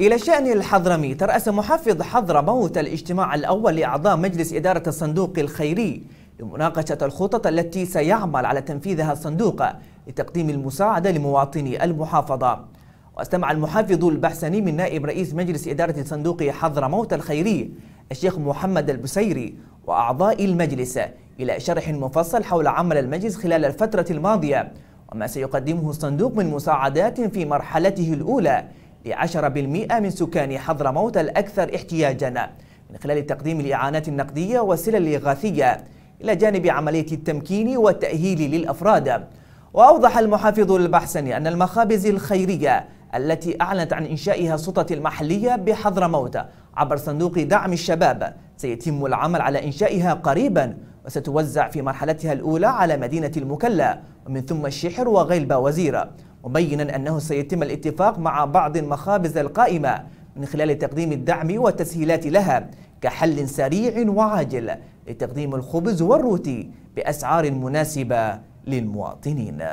إلى شأن الحضرمي ترأس محافظ حضرموت الاجتماع الأول لأعضاء مجلس إدارة الصندوق الخيري لمناقشة الخطط التي سيعمل على تنفيذها الصندوق لتقديم المساعدة لمواطني المحافظة واستمع المحافظ البحسني من نائب رئيس مجلس إدارة صندوق حضرموت الخيري الشيخ محمد البسيري وأعضاء المجلس إلى شرح مفصل حول عمل المجلس خلال الفترة الماضية وما سيقدمه الصندوق من مساعدات في مرحلته الأولى ل 10% من سكان حضرموت الأكثر احتياجا من خلال تقديم الإعانات النقدية والسلل الإغاثية إلى جانب عملية التمكين والتأهيل للأفراد وأوضح المحافظ البحسني أن المخابز الخيرية التي أعلنت عن إنشائها السلطة المحلية بحضرموت عبر صندوق دعم الشباب سيتم العمل على إنشائها قريبا وستوزع في مرحلتها الأولى على مدينة المكلا ومن ثم الشحر وغيلبة وزيرة مبينا أنه سيتم الاتفاق مع بعض المخابز القائمة من خلال تقديم الدعم والتسهيلات لها كحل سريع وعاجل لتقديم الخبز والروتي بأسعار مناسبة للمواطنين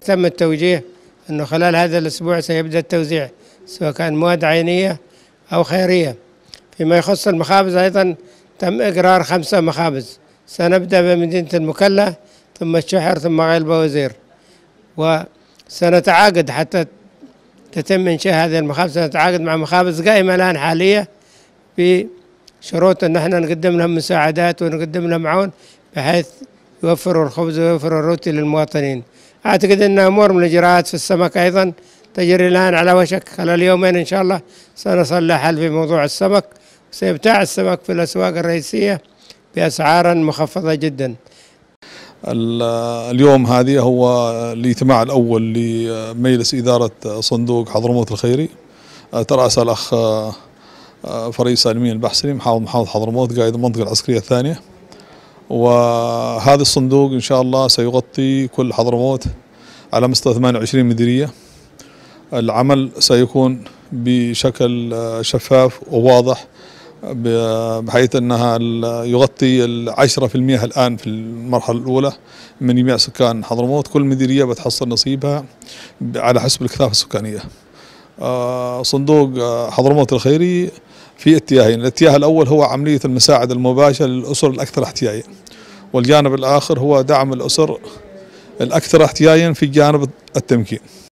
تم التوجيه أنه خلال هذا الأسبوع سيبدأ التوزيع سواء كان مواد عينية أو خيرية فيما يخص المخابز أيضا تم إقرار خمسة مخابز سنبدأ بمدينة المكلا ثم الشحر ثم غيل وزير وسنتعاقد حتى تتم إنشاء هذه المخابز سنتعاقد مع مخابز قائمة الآن حالية بشروط أن احنا نقدم لهم مساعدات ونقدم لهم عون بحيث يوفروا الخبز ويوفروا الروتي للمواطنين أعتقد أن أمور من الإجراءات في السمك أيضا تجري الآن على وشك خلال يومين إن شاء الله سنصل حل في موضوع السمك سيبتاع السمك في الأسواق الرئيسية بأسعار مخفضة جدا اليوم هذه هو الاجتماع الأول لمجلس إدارة صندوق حضرموت الخيري أه، ترأس الأخ أه، أه، فريد سالمين البحسري محافظ محافظ حضرموت قائد المنطقة العسكرية الثانية وهذا الصندوق إن شاء الله سيغطي كل حضرموت على مستوى 28 مديرية العمل سيكون بشكل شفاف وواضح بحيث انها يغطي ال 10% الان في المرحله الاولى من جميع سكان حضرموت كل مديريه بتحصل نصيبها على حسب الكثافه السكانيه. آه، صندوق آه، حضرموت الخيري في اتجاهين، الاتجاه الاول هو عمليه المساعده المباشره للاسر الاكثر احتياجا. والجانب الاخر هو دعم الاسر الاكثر احتياجا في جانب التمكين.